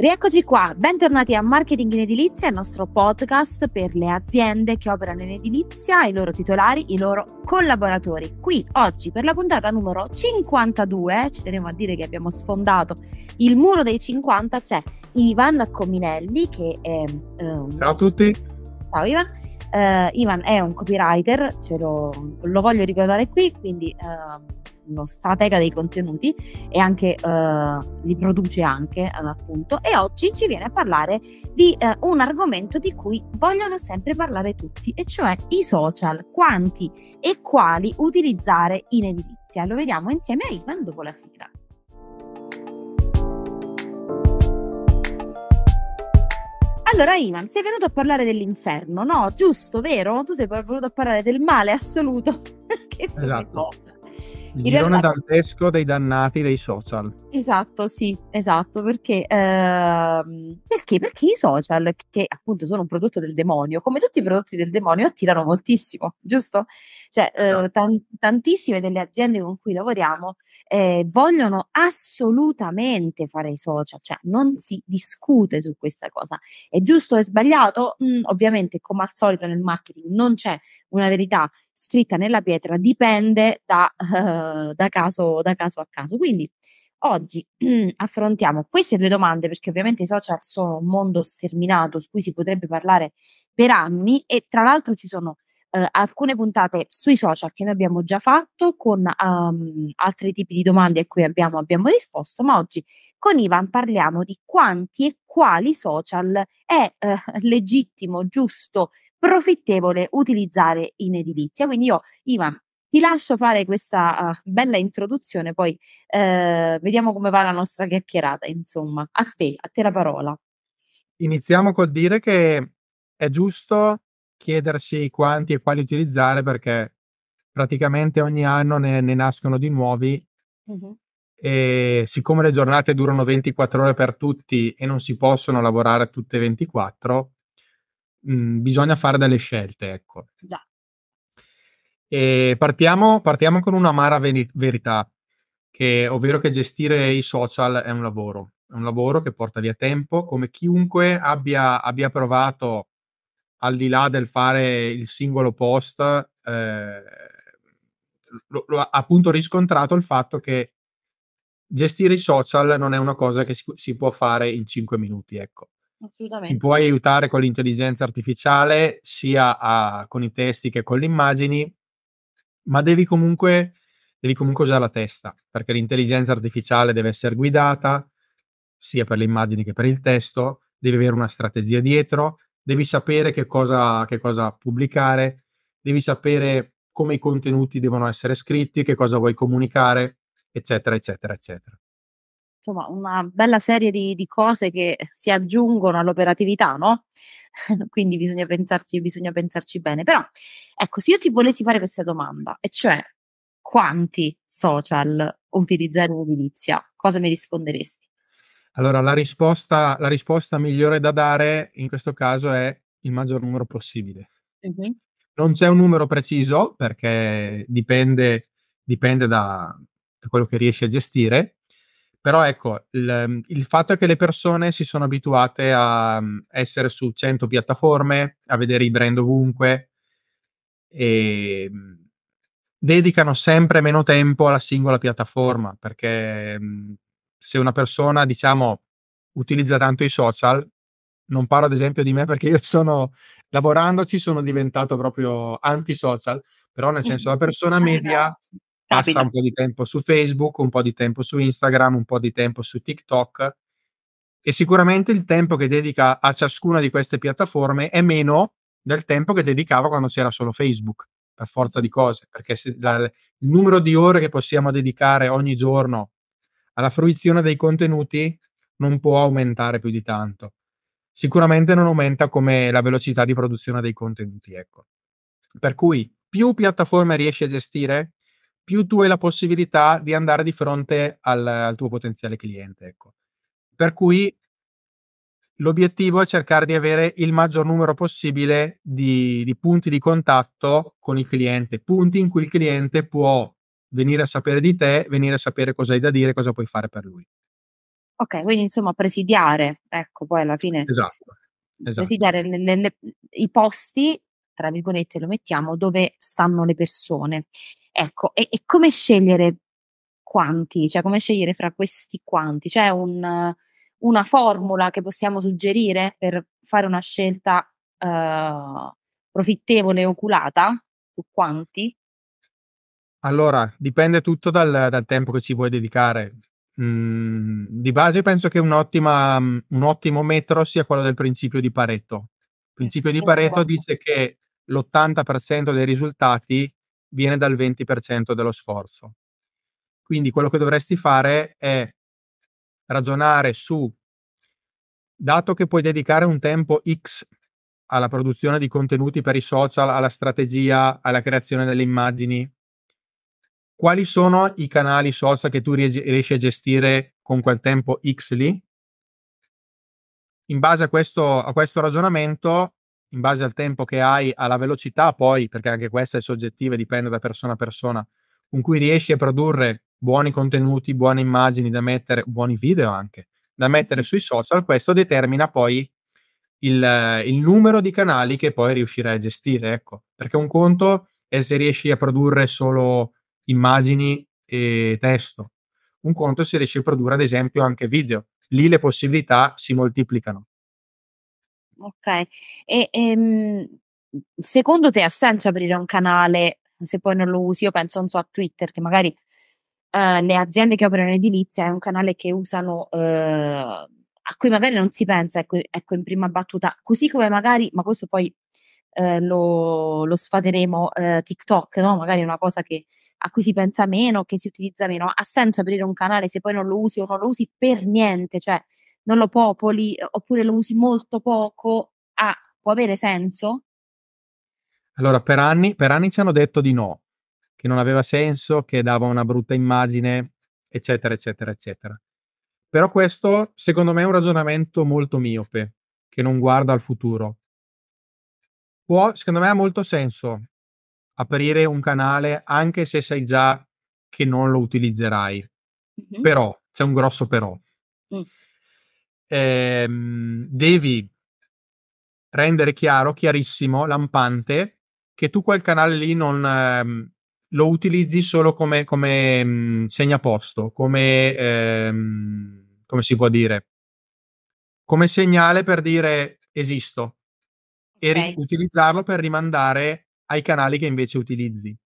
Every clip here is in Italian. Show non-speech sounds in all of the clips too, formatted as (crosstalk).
Rieccoci qua, bentornati a Marketing in Edilizia, il nostro podcast per le aziende che operano in edilizia, i loro titolari, i loro collaboratori. Qui oggi per la puntata numero 52, ci teniamo a dire che abbiamo sfondato il muro dei 50, c'è Ivan Cominelli che è... Eh, Ciao a tutti! Ciao Ivan! Uh, Ivan è un copywriter, lo, lo, voglio ricordare qui, quindi... Uh, uno stratega dei contenuti e anche eh, li produce anche eh, appunto e oggi ci viene a parlare di eh, un argomento di cui vogliono sempre parlare tutti e cioè i social, quanti e quali utilizzare in edilizia. Lo vediamo insieme a Ivan dopo la sigla. Allora, Ivan, sei venuto a parlare dell'inferno, no? Giusto, vero? Tu sei venuto a parlare del male assoluto. (laughs) che esatto. Il in girone realtà... dantesco dei dannati dei social. Esatto, sì, esatto, perché, ehm, perché, perché i social, che appunto sono un prodotto del demonio, come tutti i prodotti del demonio, attirano moltissimo, (laughs) giusto? Cioè, eh, t- esatto. tantissime delle aziende con cui lavoriamo eh, vogliono assolutamente fare i social, cioè non si discute su questa cosa. È giusto o è sbagliato? Mm, ovviamente, come al solito nel marketing, non c'è una verità scritta nella pietra dipende da, uh, da, caso, da caso a caso. Quindi oggi (clears throat) affrontiamo queste due domande perché ovviamente i social sono un mondo sterminato su cui si potrebbe parlare per anni e tra l'altro ci sono eh, alcune puntate sui social che noi abbiamo già fatto con um, altri tipi di domande a cui abbiamo, abbiamo, risposto, ma oggi con Ivan parliamo di quanti e quali social è eh, legittimo, giusto profittevole utilizzare in edilizia. Quindi io, Ivan, ti lascio fare questa uh, bella introduzione, poi uh, vediamo come va la nostra chiacchierata, insomma. A te, a te la parola. Iniziamo col dire che è giusto chiedersi quanti e quali utilizzare perché praticamente ogni anno ne, ne nascono di nuovi uh-huh. e siccome le giornate durano 24 ore per tutti e non si possono lavorare tutte 24, mh, mhmm, bisogna fare delle scelte, ecco. Già. E partiamo, partiamo con un'amara veri- verità, che, ovvero che gestire i social è un lavoro, è un lavoro che porta via tempo, come chiunque abbia, abbia provato al di là del fare il singolo post, eh, lo, lo ha appunto riscontrato il fatto che gestire i social non è una cosa che si, si può fare in 5 minuti, ecco. Assolutamente. Ti puoi aiutare con l'intelligenza artificiale sia a, con i testi che con le immagini, ma devi comunque, devi comunque usare la testa, perché l'intelligenza artificiale deve essere guidata sia per le immagini che per il testo, devi avere una strategia dietro, devi sapere che cosa, che cosa pubblicare, devi sapere come i contenuti devono essere scritti, che cosa vuoi comunicare, eccetera, eccetera, eccetera insomma, una bella serie di, di cose che si aggiungono all'operatività, no? (laughs) Quindi bisogna pensarci, bisogna pensarci bene. Però, ecco, se io ti volessi fare questa domanda, e cioè quanti social utilizzare in edilizia, cosa mi risponderesti? Allora, la risposta, la risposta migliore da dare in questo caso è il maggior numero possibile. Uh-huh. Non c'è un numero preciso perché dipende, dipende da, da quello che riesci a gestire, però ecco, il, ehm, il, fatto è che le persone si sono abituate a mm, essere su 100 piattaforme, a vedere i brand ovunque e mm, dedicano sempre meno tempo alla singola piattaforma perché mm, se una persona, diciamo, utilizza tanto i social, non parlo ad esempio di me perché io sono lavorandoci sono diventato proprio anti-social, però nel senso la (laughs) persona media Passa Capita. un po' di tempo su Facebook, un po' di tempo su Instagram, un po' di tempo su TikTok e sicuramente il tempo che dedica a ciascuna di queste piattaforme è meno del tempo che dedicava quando c'era solo Facebook, per forza di cose, perché se, la, il numero di ore che possiamo dedicare ogni giorno alla fruizione dei contenuti non può aumentare più di tanto. Sicuramente non aumenta come la velocità di produzione dei contenuti, ecco. Per cui più piattaforme riesci a gestire, più tu hai la possibilità di andare di fronte al, al tuo potenziale cliente. Ecco. Per cui l'obiettivo è cercare di avere il maggior numero possibile di, di punti di contatto con il cliente, punti in cui il cliente può venire a sapere di te, venire a sapere cosa hai da dire, cosa puoi fare per lui. Ok, quindi insomma presidiare, ecco, poi alla fine esatto, esatto. presidiare le, le, le, i posti, tra virgolette lo mettiamo, dove stanno le persone. Ecco, e, e come scegliere quanti? Cioè, come scegliere fra questi quanti? C'è un, una formula che possiamo suggerire per fare una scelta eh, profittevole e oculata su quanti? Allora, dipende tutto dal, dal tempo che ci vuoi dedicare. Mm, di base penso che un ottimo metro sia quello del principio di Pareto. Il principio di Pareto dice che l'80% dei risultati viene dal 20% dello sforzo. Quindi quello che dovresti fare è ragionare su, dato che puoi dedicare un tempo X alla produzione di contenuti per i social, alla strategia, alla creazione delle immagini, quali sono i canali social che tu riesci a gestire con quel tempo X lì? In base a questo, a questo ragionamento, in base al tempo che hai, alla velocità poi, perché anche questa è soggettiva e dipende da persona a persona, con cui riesci a produrre buoni contenuti, buone immagini da mettere, buoni video anche, da mettere sui social, questo determina poi il, il numero di canali che poi riuscirai a gestire, ecco, perché un conto è se riesci a produrre solo immagini e testo, un conto è se riesci a produrre ad esempio anche video, lì le possibilità si moltiplicano. Ok. E, ehm, secondo te ha senso aprire un canale, se poi non lo usi, io penso, so, a Twitter, che magari eh, le aziende che operano in edilizia è un canale che usano... Eh, a cui magari non si pensa, ecco, ecco, in prima battuta, così come magari, ma questo poi eh, lo, lo, sfateremo eh, TikTok, no? magari è una cosa che, a cui si pensa meno, che si utilizza meno, ha senso aprire un canale se poi non lo usi o non lo usi per niente, cioè non lo popoli eh, oppure lo usi molto poco, ha, può avere senso? Allora, per anni, per anni ci hanno detto di no, che non aveva senso, che dava una brutta immagine, eccetera, eccetera, eccetera. Però questo, secondo me, è un ragionamento molto miope, che non guarda al futuro. Può, secondo me, ha molto senso aprire un canale anche se sai già che non lo utilizzerai. Mm-hmm. Però, c'è un grosso però. Mm ehm, devi rendere chiaro, chiarissimo, lampante, che tu quel canale lì non ehm, lo utilizzi solo come, come mh, mm, segnaposto, come, ehm, come si può dire, come segnale per dire esisto okay. e ri- utilizzarlo per rimandare ai canali che invece utilizzi.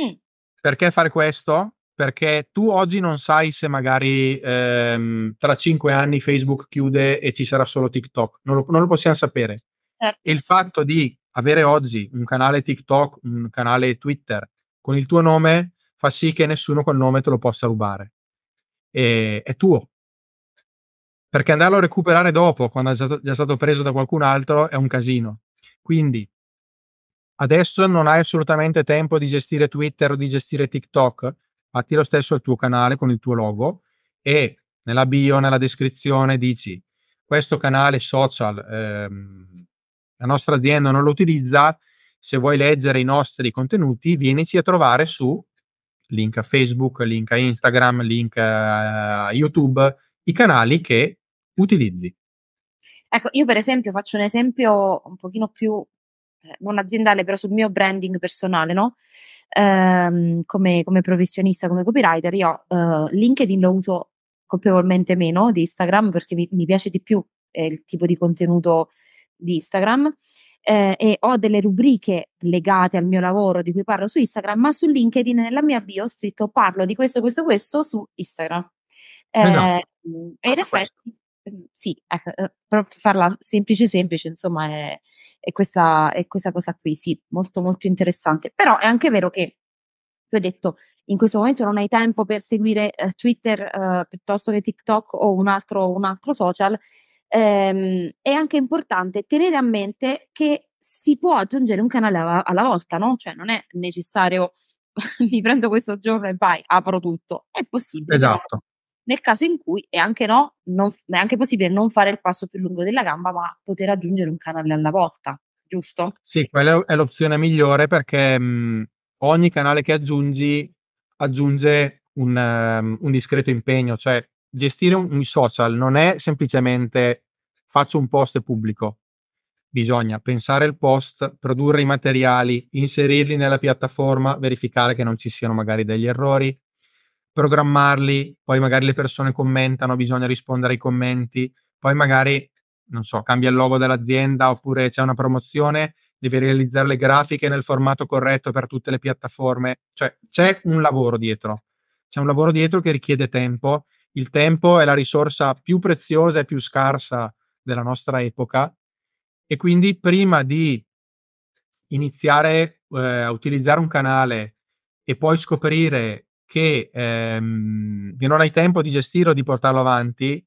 Mm. Perché fare questo? perché tu oggi non sai se magari ehm, tra cinque anni Facebook chiude e ci sarà solo TikTok, non lo, non lo possiamo sapere. Certo. il fatto di avere oggi un canale TikTok, un canale Twitter con il tuo nome fa sì che nessuno col nome te lo possa rubare. E, è tuo. Perché andarlo a recuperare dopo, quando è già, è stato preso da qualcun altro, è un casino. Quindi adesso non hai assolutamente tempo di gestire Twitter o di gestire TikTok atti lo stesso al tuo canale con il tuo logo e nella bio, nella descrizione dici questo canale social ehm, la nostra azienda non lo utilizza, se vuoi leggere i nostri contenuti vienici a trovare su link a Facebook, link a Instagram, link a YouTube, i canali che utilizzi. Ecco, io per esempio faccio un esempio un pochino più eh, non aziendale, però sul mio branding personale, no? ehm, come, come, professionista, come copywriter, io eh, LinkedIn lo uso colpevolmente meno di Instagram perché mi, mi piace di più eh, il tipo di contenuto di Instagram. Eh, e ho delle rubriche legate al mio lavoro di cui parlo su Instagram, ma su LinkedIn nella mia bio ho scritto parlo di questo, questo, questo su Instagram. Eh, esatto. E in effetti, mm, sì, ecco, eh, per farla semplice, semplice, insomma, è, e questa, è questa cosa qui, sì, molto molto interessante. Però è anche vero che tu hai detto in questo momento non hai tempo per seguire eh, Twitter eh, piuttosto che TikTok o un altro, un altro social, ehm, è anche importante tenere a mente che si può aggiungere un canale alla, alla volta, no? Cioè non è necessario (laughs) mi prendo questo giorno e vai, apro tutto. È possibile. Esatto nel caso in cui è anche, no, non, è anche possibile non fare il passo più lungo della gamba, ma poter aggiungere un canale alla volta, giusto? Sì, quella è l'opzione migliore perché mh, mm, ogni canale che aggiungi aggiunge un, um, un discreto impegno, cioè gestire un, un social non è semplicemente faccio un post e pubblico, bisogna pensare il post, produrre i materiali, inserirli nella piattaforma, verificare che non ci siano magari degli errori, programmarli, poi magari le persone commentano, bisogna rispondere ai commenti, poi magari, non so, cambia il logo dell'azienda oppure c'è una promozione, devi realizzare le grafiche nel formato corretto per tutte le piattaforme, cioè c'è un lavoro dietro, c'è un lavoro dietro che richiede tempo, il tempo è la risorsa più preziosa e più scarsa della nostra epoca e quindi prima di iniziare eh, a utilizzare un canale e poi scoprire che, ehm, che non hai tempo di gestire o di portarlo avanti,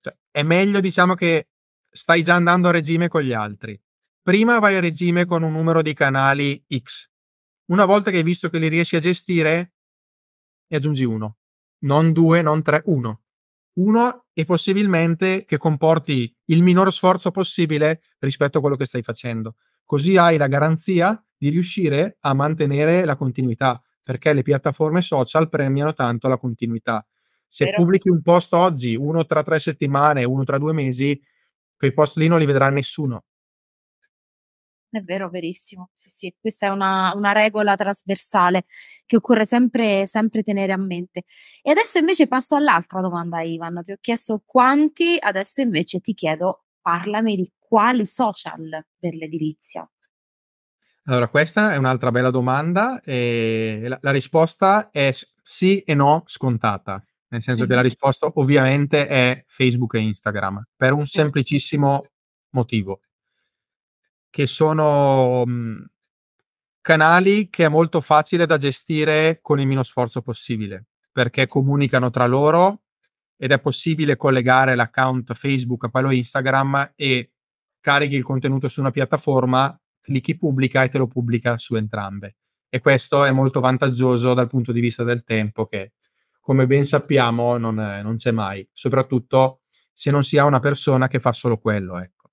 cioè, è meglio diciamo che stai già andando a regime con gli altri. Prima vai a regime con un numero di canali X. Una volta che hai visto che li riesci a gestire, ne aggiungi uno, non due, non tre, uno. Uno e possibilmente che comporti il minor sforzo possibile rispetto a quello che stai facendo. Così hai la garanzia di riuscire a mantenere la continuità perché le piattaforme social premiano tanto la continuità. Se Però... pubblichi un post oggi, uno tra tre settimane, uno tra due mesi, quei post lì non li vedrà nessuno. È vero, verissimo. Sì, sì. Questa è una, una, regola trasversale che occorre sempre, sempre, tenere a mente. E adesso invece passo all'altra domanda, Ivan. Ti ho chiesto quanti, adesso invece ti chiedo, parlami di quali social per l'edilizia. Allora, questa è un'altra bella domanda e la, la risposta è sì e no scontata, nel senso che la risposta ovviamente è Facebook e Instagram, per un semplicissimo motivo, che sono mh, mhmm, canali che è molto facile da gestire con il meno sforzo possibile, perché comunicano tra loro ed è possibile collegare l'account Facebook a quello Instagram e carichi il contenuto su una piattaforma clicchi pubblica e te lo pubblica su entrambe. E questo è molto vantaggioso dal punto di vista del tempo che, come ben sappiamo, non, non c'è mai, soprattutto se non si ha una persona che fa solo quello. Ecco.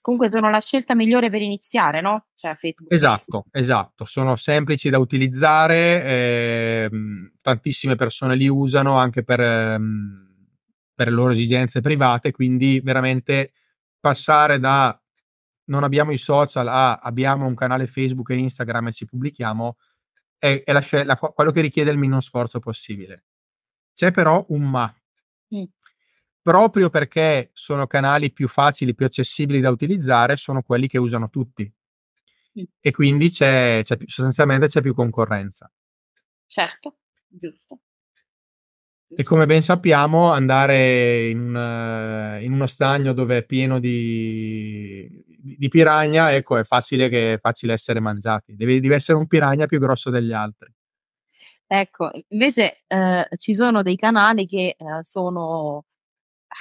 Comunque sono la scelta migliore per iniziare, no? Cioè, Facebook, esatto, esatto. Sono semplici da utilizzare, ehm, tantissime persone li usano anche per, ehm, per le loro esigenze private, quindi veramente passare da non abbiamo i social, ah, abbiamo un canale Facebook e Instagram e ci pubblichiamo, è, è la, la, quello che richiede il minor sforzo possibile. C'è però un ma. Mm. Proprio perché sono canali più facili, più accessibili da utilizzare, sono quelli che usano tutti. Mm. E quindi c'è, c'è, sostanzialmente c'è più concorrenza. Certo, giusto. E come ben sappiamo, andare in, un, in uno stagno dove è pieno di, di piragna, ecco, è facile, che, è facile essere mangiati. Devi, devi essere un piragna più grosso degli altri. Ecco, invece eh, ci sono dei canali che eh, sono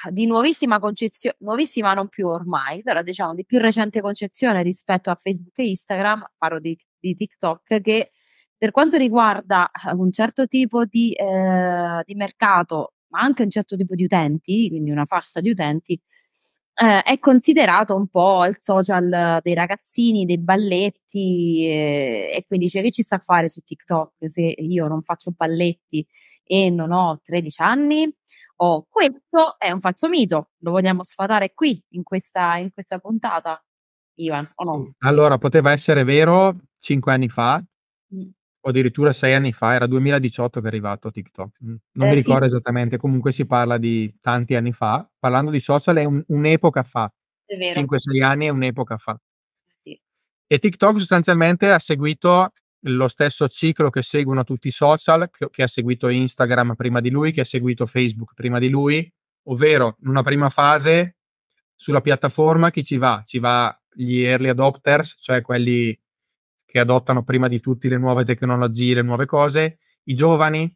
ah, di nuovissima concezione, nuovissima non più ormai, però diciamo di più recente concezione rispetto a Facebook e Instagram, parlo di, di TikTok, che per quanto riguarda eh, un certo tipo di, eh, di mercato, ma anche un certo tipo di utenti, quindi una fascia di utenti, eh, è considerato un po' il social dei ragazzini, dei balletti eh, e quindi dice che ci sta a fare su TikTok se io non faccio balletti e non ho 13 anni? Oh, questo è un falso mito, lo vogliamo sfatare qui in questa, in questa puntata, Ivan, o no? Allora, poteva essere vero cinque anni fa, mm o addirittura sei anni fa, era 2018 che è arrivato TikTok. Mm. Non eh, mi ricordo sì. esattamente, comunque si parla di tanti anni fa. Parlando di social è un, un'epoca fa. 5-6 anni è un'epoca fa. Sì. E TikTok sostanzialmente ha seguito lo stesso ciclo che seguono tutti i social, che, che ha seguito Instagram prima di lui, che ha seguito Facebook prima di lui, ovvero in una prima fase sulla piattaforma chi ci va? Ci va gli early adopters, cioè quelli che adottano prima di tutti le nuove tecnologie, le nuove cose, i giovani.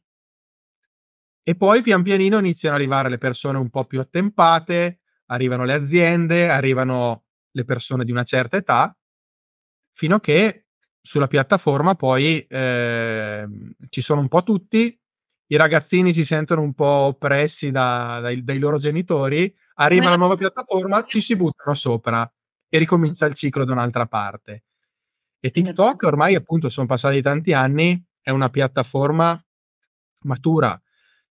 E poi pian pianino iniziano ad arrivare le persone un po' più attempate, arrivano le aziende, arrivano le persone di una certa età, fino a che sulla piattaforma poi eh, ci sono un po' tutti, i ragazzini si sentono un po' oppressi da, dai, dai, loro genitori, arriva la nuova piattaforma, ci si buttano sopra e ricomincia il ciclo da un'altra parte. E TikTok ormai appunto sono passati tanti anni, è una piattaforma matura.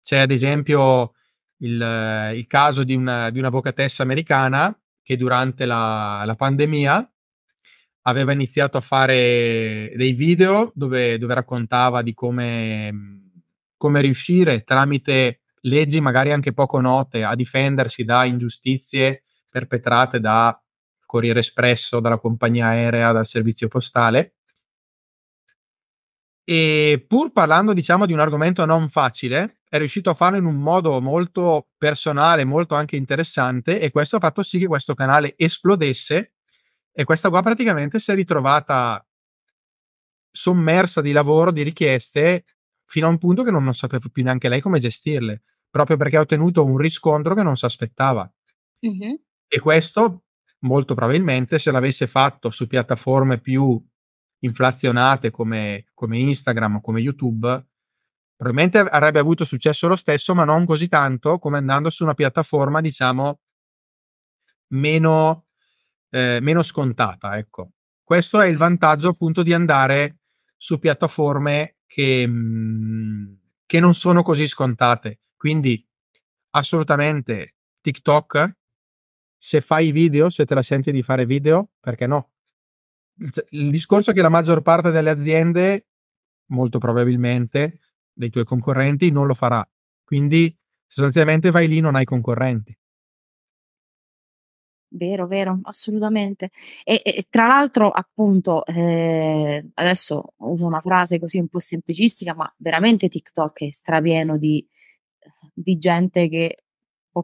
C'è ad esempio il, il caso di una, di un'avvocatessa americana che durante la, la, pandemia aveva iniziato a fare dei video dove, dove raccontava di come, come riuscire tramite leggi magari anche poco note a difendersi da ingiustizie perpetrate da Corriere Espresso, dalla compagnia aerea, dal servizio postale. E pur parlando, diciamo, di un argomento non facile, è riuscito a farlo in un modo molto personale, molto anche interessante, e questo ha fatto sì che questo canale esplodesse. E questa qua praticamente si è ritrovata sommersa di lavoro, di richieste, fino a un punto che non, non sapeva più neanche lei come gestirle, proprio perché ha ottenuto un riscontro che non si aspettava. Mm-hmm. E questo molto probabilmente se l'avesse fatto su piattaforme più inflazionate come, come Instagram o come YouTube, probabilmente avrebbe avuto successo lo stesso, ma non così tanto come andando su una piattaforma, diciamo, meno, eh, meno scontata. Ecco. Questo è il vantaggio appunto di andare su piattaforme che, mm, che non sono così scontate. Quindi assolutamente TikTok se fai video, se te la senti di fare video, perché no? Il discorso è che la maggior parte delle aziende, molto probabilmente, dei tuoi concorrenti non lo farà. Quindi sostanzialmente vai lì, non hai concorrenti. Vero, vero, assolutamente. E, e tra l'altro, appunto, eh, adesso uso una frase così un po' semplicistica, ma veramente TikTok è strapieno di, di gente che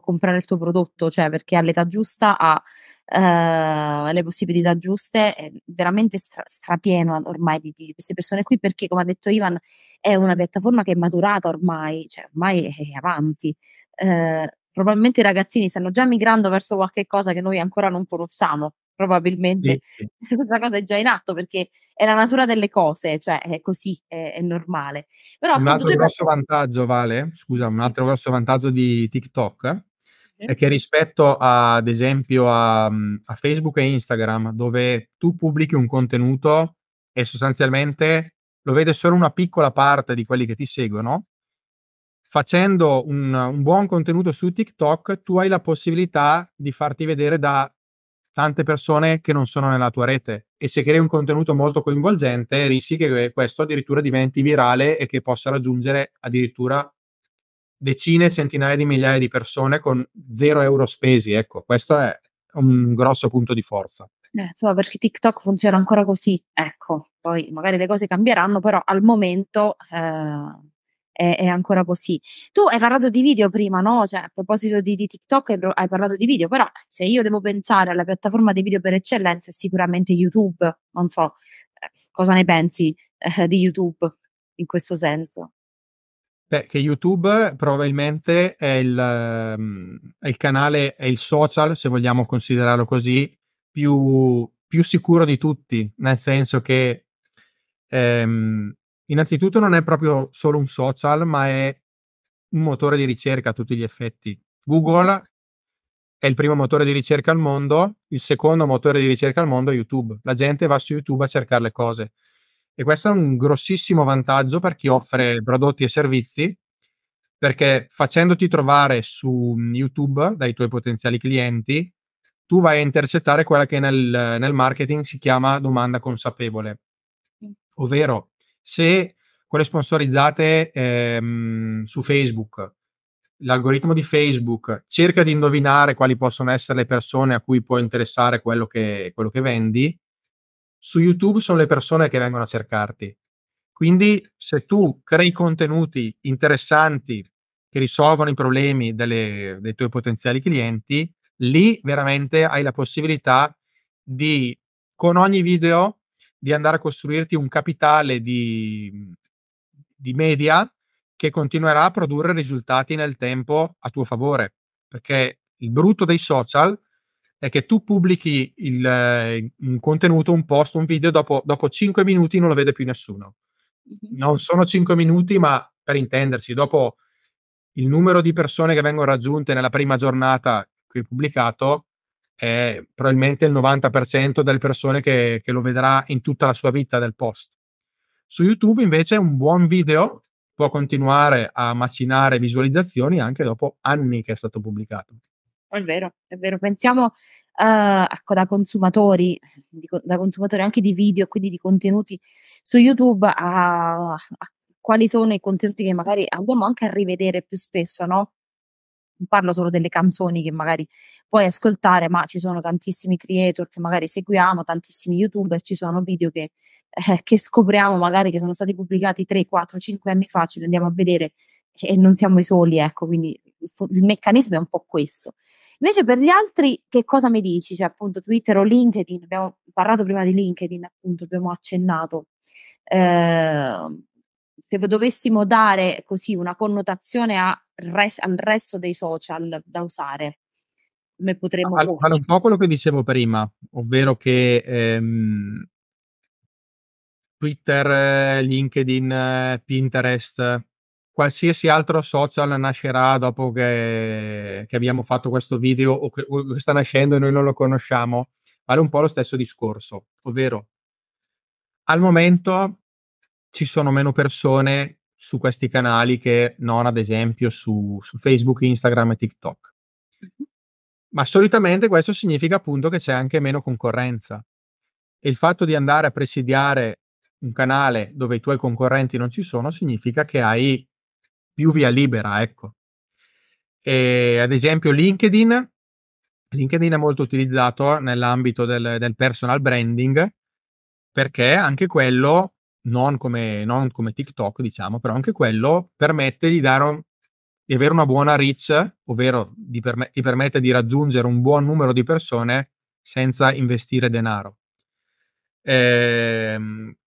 può comprare il tuo prodotto, cioè perché all'età giusta ha Uh, le possibilità giuste, è veramente stra- strapieno ormai di, di, queste persone qui, perché come ha detto Ivan è una piattaforma che è maturata ormai, cioè ormai è, è avanti. Uh, probabilmente i ragazzini stanno già migrando verso qualche cosa che noi ancora non conosciamo, probabilmente sì, sì. questa (laughs) cosa è già in atto perché è la natura delle cose, cioè è così, è, è normale. Però, un altro grosso persone... vantaggio, Vale, scusa, un altro grosso vantaggio di TikTok eh, mm. è che rispetto a, ad esempio a, a Facebook e Instagram, dove tu pubblichi un contenuto e sostanzialmente lo vede solo una piccola parte di quelli che ti seguono, facendo un, un, buon contenuto su TikTok, tu hai la possibilità di farti vedere da tante persone che non sono nella tua rete e se crei un contenuto molto coinvolgente rischi che questo addirittura diventi virale e che possa raggiungere addirittura decine, centinaia di migliaia di persone con zero euro spesi. Ecco, questo è un grosso punto di forza. Eh, insomma, perché TikTok funziona ancora così, ecco, poi magari le cose cambieranno, però al momento... Eh è, è, ancora così. Tu hai parlato di video prima, no? Cioè, a proposito di, di TikTok hai, hai, parlato di video, però se io devo pensare alla piattaforma dei video per eccellenza è sicuramente YouTube, non so, eh, cosa ne pensi eh, di YouTube in questo senso? Beh, che YouTube probabilmente è il, mm, è il canale, è il social, se vogliamo considerarlo così, più, più sicuro di tutti, nel senso che ehm, Innanzitutto non è proprio solo un social, ma è un motore di ricerca a tutti gli effetti. Google è il primo motore di ricerca al mondo, il secondo motore di ricerca al mondo è YouTube. La gente va su YouTube a cercare le cose. E questo è un grossissimo vantaggio per chi offre prodotti e servizi, perché facendoti trovare su YouTube dai tuoi potenziali clienti, tu vai a intercettare quella che nel, nel marketing si chiama domanda consapevole, mm. ovvero se quelle sponsorizzate ehm, su Facebook, l'algoritmo di Facebook cerca di indovinare quali possono essere le persone a cui può interessare quello che, quello che vendi, su YouTube sono le persone che vengono a cercarti. Quindi se tu crei contenuti interessanti che risolvono i problemi delle, dei tuoi potenziali clienti, lì veramente hai la possibilità di, con ogni video, di andare a costruirti un capitale di, di media che continuerà a produrre risultati nel tempo a tuo favore. Perché il brutto dei social è che tu pubblichi il, eh, un contenuto, un post, un video, dopo, dopo 5 minuti non lo vede più nessuno. Non sono 5 minuti, ma per intenderci, dopo il numero di persone che vengono raggiunte nella prima giornata che hai pubblicato è probabilmente il 90% delle persone che, che lo vedrà in tutta la sua vita del post. Su YouTube invece un buon video può continuare a macinare visualizzazioni anche dopo anni che è stato pubblicato. È vero, è vero. Pensiamo uh, ecco, da consumatori, di, da consumatori anche di video, quindi di contenuti su YouTube, a, a, quali sono i contenuti che magari andiamo anche a rivedere più spesso, no? parlo solo delle canzoni che magari puoi ascoltare, ma ci sono tantissimi creator che magari seguiamo, tantissimi youtuber, ci sono video che, eh, che scopriamo magari che sono stati pubblicati 3, 4, 5 anni fa, ce li andiamo a vedere e non siamo i soli, ecco, quindi il meccanismo è un po' questo. Invece per gli altri che cosa mi dici? Cioè appunto Twitter o LinkedIn, abbiamo parlato prima di LinkedIn, appunto abbiamo accennato. Eh, se dovessimo dare così una connotazione res, al resto dei social da usare, come potremmo... Allora, allora, un po' quello che dicevo prima, ovvero che ehm, Twitter, LinkedIn, Pinterest, qualsiasi altro social nascerà dopo che, che abbiamo fatto questo video o che, o che sta nascendo e noi non lo conosciamo, vale un po' lo stesso discorso, ovvero al momento ci sono meno persone su questi canali che non ad esempio su, su Facebook, Instagram e TikTok. Ma solitamente questo significa appunto che c'è anche meno concorrenza. E il fatto di andare a presidiare un canale dove i tuoi concorrenti non ci sono significa che hai più via libera, ecco. E, ad esempio LinkedIn, LinkedIn è molto utilizzato nell'ambito del, del personal branding perché anche quello non come, non come TikTok, diciamo, però anche quello permette di, un, di avere una buona reach, ovvero di perm- ti permette di raggiungere un buon numero di persone senza investire denaro. Eh,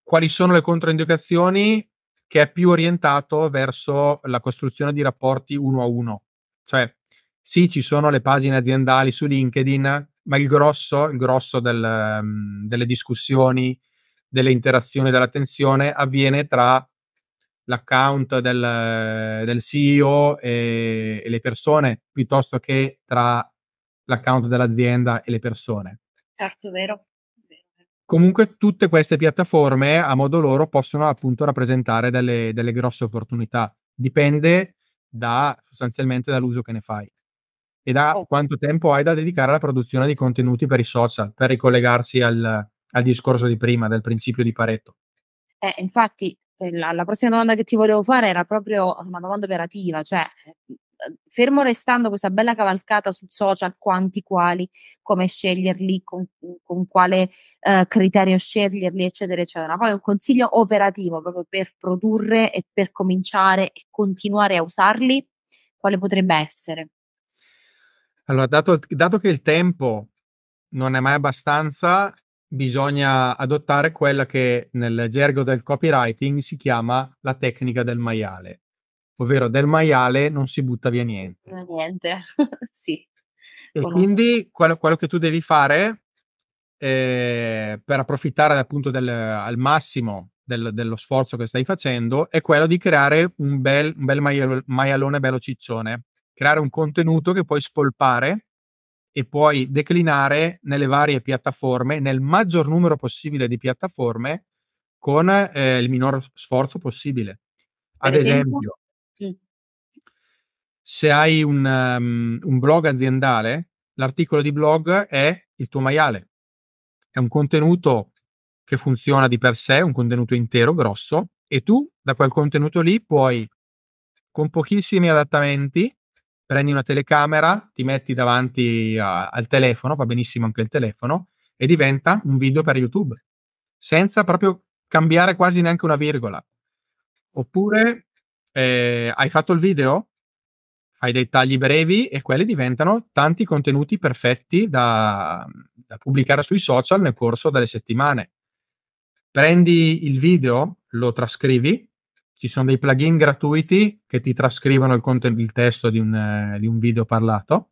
quali sono le controindicazioni? Che è più orientato verso la costruzione di rapporti uno a uno. Cioè, sì, ci sono le pagine aziendali su LinkedIn, ma il grosso, il grosso del, ehm, delle discussioni, delle interazioni della tensione avviene tra l'account del, del CEO e, e, le persone piuttosto che tra l'account dell'azienda e le persone. Certo, vero. Comunque tutte queste piattaforme a modo loro possono appunto rappresentare delle, delle grosse opportunità. Dipende da, sostanzialmente dall'uso che ne fai e da oh. quanto tempo hai da dedicare alla produzione di contenuti per i social, per ricollegarsi al, al discorso di prima, del principio di Pareto. Eh, infatti, eh, la, la, prossima domanda che ti volevo fare era proprio una domanda operativa, cioè eh, eh, fermo restando questa bella cavalcata su social, quanti, quali, come sceglierli, con, con quale eh, criterio sceglierli, eccetera, eccetera. Poi un consiglio operativo proprio per produrre e per cominciare e continuare a usarli, quale potrebbe essere? Allora, dato, dato che il tempo non è mai abbastanza, bisogna adottare quella che nel gergo del copywriting si chiama la tecnica del maiale, ovvero del maiale non si butta via niente. Niente, (laughs) sì. E quindi quello, quello, che tu devi fare eh, per approfittare appunto del, al massimo del, dello sforzo che stai facendo è quello di creare un bel, un bel maialone bello ciccione, creare un contenuto che puoi spolpare e puoi declinare nelle varie piattaforme, nel maggior numero possibile di piattaforme, con eh, il minor sforzo possibile. Ad esempio, esempio se hai un, um, un blog aziendale, l'articolo di blog è il tuo maiale. È un contenuto che funziona di per sé, un contenuto intero, grosso, e tu da quel contenuto lì puoi, con pochissimi adattamenti, prendi una telecamera, ti metti davanti a, al telefono, va benissimo anche il telefono, e diventa un video per YouTube, senza proprio cambiare quasi neanche una virgola. Oppure eh, hai fatto il video, fai dei tagli brevi e quelli diventano tanti contenuti perfetti da, da pubblicare sui social nel corso delle settimane. Prendi il video, lo trascrivi, ci sono dei plugin gratuiti che ti trascrivono il, conten- il testo di un, eh, di un, video parlato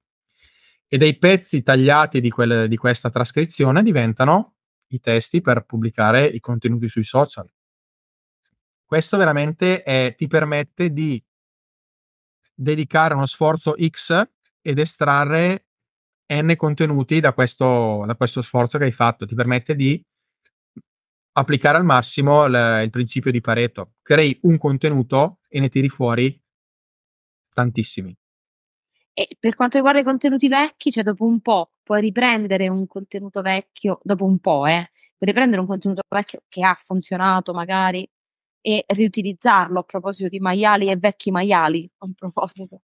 e dei pezzi tagliati di, quelle, di, questa trascrizione diventano i testi per pubblicare i contenuti sui social. Questo veramente è, ti permette di dedicare uno sforzo X ed estrarre n contenuti da questo, da questo sforzo che hai fatto. Ti permette di applicare al massimo l- il principio di Pareto. Crei un contenuto e ne tiri fuori tantissimi. E per quanto riguarda i contenuti vecchi, cioè dopo un po' puoi riprendere un contenuto vecchio, dopo un po', eh, puoi riprendere un contenuto vecchio che ha funzionato magari e riutilizzarlo a proposito di maiali e vecchi maiali, a proposito.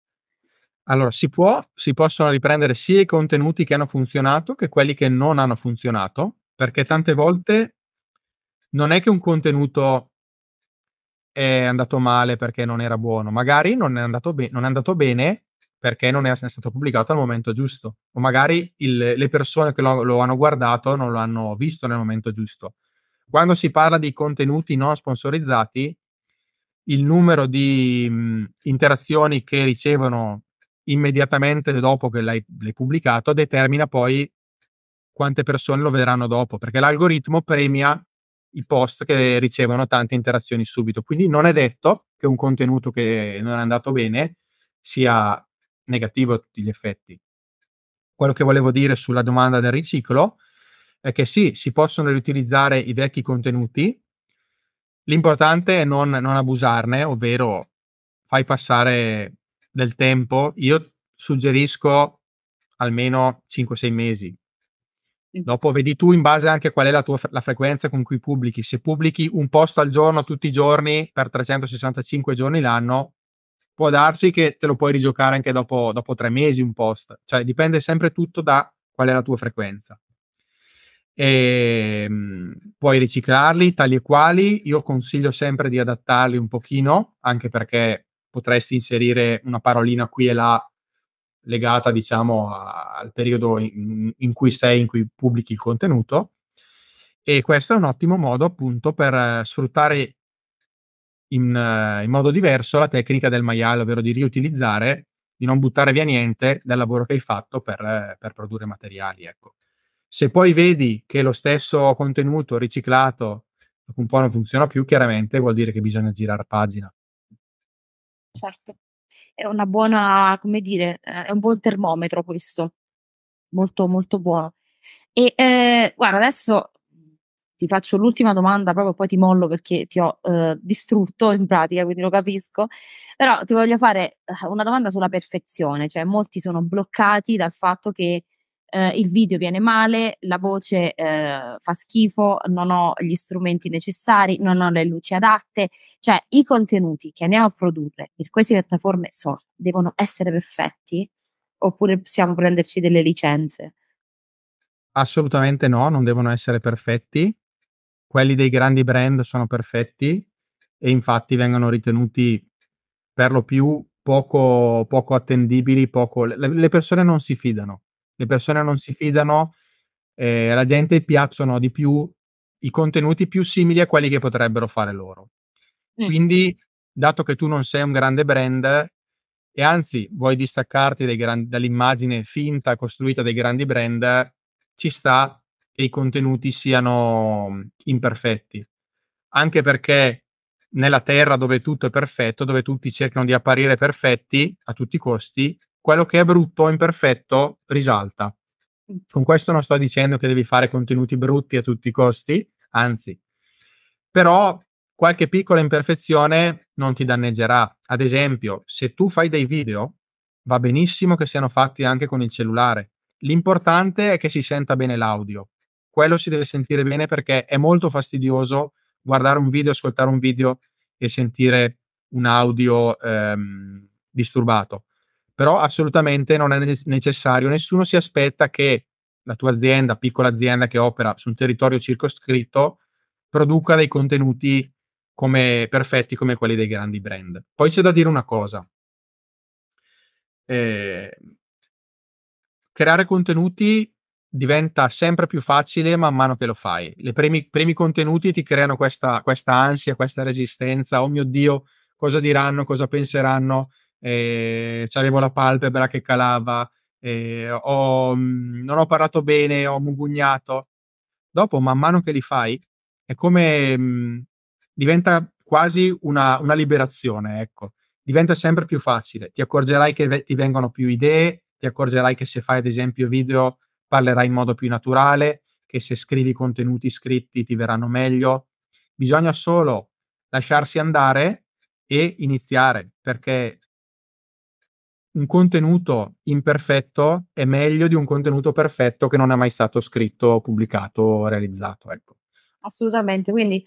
Allora, si può, si possono riprendere sia i contenuti che hanno funzionato che quelli che non hanno funzionato, perché tante volte non è che un contenuto è andato male perché non era buono, magari non è andato, be- non è andato bene perché non è stato pubblicato al momento giusto, o magari il, le persone che lo, lo hanno guardato non lo hanno visto nel momento giusto. Quando si parla di contenuti non sponsorizzati, il numero di mh, mhmm, interazioni che ricevono immediatamente dopo che l'hai, l'hai, pubblicato determina poi quante persone lo vedranno dopo, perché l'algoritmo premia i post che ricevono tante interazioni subito. Quindi non è detto che un contenuto che non è andato bene sia negativo a tutti gli effetti. Quello che volevo dire sulla domanda del riciclo è che sì, si possono riutilizzare i vecchi contenuti, l'importante è non, non abusarne, ovvero fai passare del tempo. Io suggerisco almeno 5-6 mesi, Dopo vedi tu in base anche qual è la tua fre- la frequenza con cui pubblichi. Se pubblichi un post al giorno tutti i giorni per 365 giorni l'anno, può darsi che te lo puoi rigiocare anche dopo, dopo tre mesi un post. Cioè dipende sempre tutto da qual è la tua frequenza. E, ehm, mh, puoi riciclarli tali e quali. Io consiglio sempre di adattarli un pochino, anche perché potresti inserire una parolina qui e là legata diciamo a, al periodo in, in, cui sei, in cui pubblichi il contenuto e questo è un ottimo modo appunto per eh, sfruttare in, eh, in modo diverso la tecnica del maiale, ovvero di riutilizzare, di non buttare via niente dal lavoro che hai fatto per, eh, per produrre materiali. Ecco. Se poi vedi che lo stesso contenuto riciclato dopo un po' non funziona più, chiaramente vuol dire che bisogna girare pagina. Certo è una buona, come dire, eh, è un buon termometro questo, molto molto buono. E eh, guarda, adesso ti faccio l'ultima domanda, proprio poi ti mollo perché ti ho eh, distrutto in pratica, quindi lo capisco, però ti voglio fare eh, una domanda sulla perfezione, cioè molti sono bloccati dal fatto che eh, il video viene male, la voce eh, fa schifo, non ho gli strumenti necessari, non ho le luci adatte, cioè i contenuti che andiamo a produrre per queste piattaforme so, devono essere perfetti oppure possiamo prenderci delle licenze? Assolutamente no, non devono essere perfetti. Quelli dei grandi brand sono perfetti e infatti vengono ritenuti per lo più poco, poco attendibili, poco, le, le persone non si fidano le persone non si fidano, eh, alla gente piacciono di più i contenuti più simili a quelli che potrebbero fare loro. Mm. Quindi, dato che tu non sei un grande brand e anzi vuoi distaccarti gran- dall'immagine finta costruita dei grandi brand, ci sta che i contenuti siano imperfetti. Anche perché nella terra dove tutto è perfetto, dove tutti cercano di apparire perfetti a tutti i costi, quello che è brutto o imperfetto risalta. Mm. Con questo non sto dicendo che devi fare contenuti brutti a tutti i costi, anzi, però qualche piccola imperfezione non ti danneggerà. Ad esempio, se tu fai dei video, va benissimo che siano fatti anche con il cellulare. L'importante è che si senta bene l'audio. Quello si deve sentire bene perché è molto fastidioso guardare un video, ascoltare un video e sentire un audio ehm, disturbato però assolutamente non è necessario, nessuno si aspetta che la tua azienda, piccola azienda che opera su un territorio circoscritto, produca dei contenuti come, perfetti come quelli dei grandi brand. Poi c'è da dire una cosa. Eh, creare contenuti diventa sempre più facile man mano che lo fai. I primi, primi, contenuti ti creano questa, questa ansia, questa resistenza, oh mio Dio, cosa diranno, cosa penseranno eh, avevo la palpebra che calava, eh, ho, mm, non ho parlato bene, ho mugugnato. Dopo, man mano che li fai, è come mh, mm, diventa quasi una, una, liberazione, ecco. Diventa sempre più facile. Ti accorgerai che ve- ti vengono più idee, ti accorgerai che se fai ad esempio video parlerai in modo più naturale, che se scrivi contenuti scritti ti verranno meglio. Bisogna solo lasciarsi andare e iniziare, perché un contenuto imperfetto è meglio di un contenuto perfetto che non è mai stato scritto, pubblicato o realizzato. Ecco. Assolutamente, quindi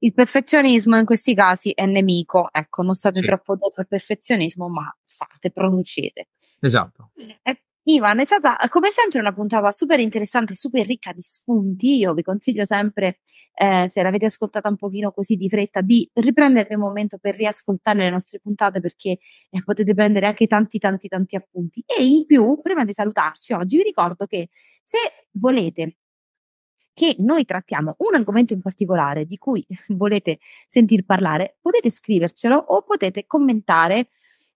il perfezionismo in questi casi è nemico, ecco, non state sì. troppo dietro al perfezionismo, ma fate, producete. Esatto. E Ivan, è stata come sempre una puntata super interessante, super ricca di spunti. Io vi consiglio sempre, eh, se l'avete ascoltata un pochino così di fretta, di riprendervi un momento per riascoltare le nostre puntate perché eh, potete prendere anche tanti, tanti, tanti appunti. E in più, prima di salutarci oggi, vi ricordo che se volete che noi trattiamo un argomento in particolare di cui (laughs) volete sentir parlare, potete scrivercelo o potete commentare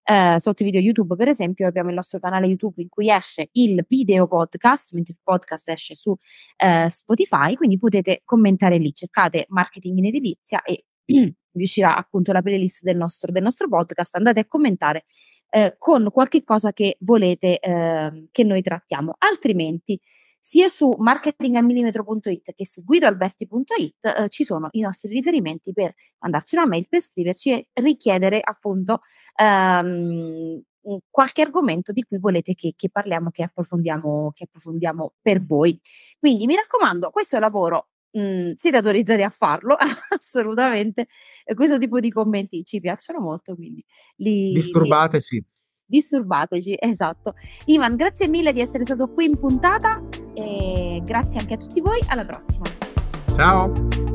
eh, sotto i video YouTube, per esempio, abbiamo il nostro canale YouTube in cui esce il video podcast, mentre il podcast esce su eh, Spotify, quindi potete commentare lì, cercate marketing in edilizia e (clears throat) vi uscirà appunto la playlist del nostro, del nostro podcast, andate a commentare eh, con qualche cosa che volete ehm, che noi trattiamo, altrimenti sia su marketingamillimetro.it che su guidoalberti.it eh, ci sono i nostri riferimenti per mandarci una mail, per scriverci e richiedere appunto ehm, qualche argomento di cui volete che, che parliamo, che approfondiamo, che approfondiamo per voi. Quindi mi raccomando, questo lavoro Mm, siete autorizzati a farlo, (laughs) assolutamente. Questo tipo di commenti ci piacciono molto, quindi li, disturbateci. Li, disturbateci, esatto. Ivan, grazie mille di essere stato qui in puntata e grazie anche a tutti voi, alla prossima. Ciao!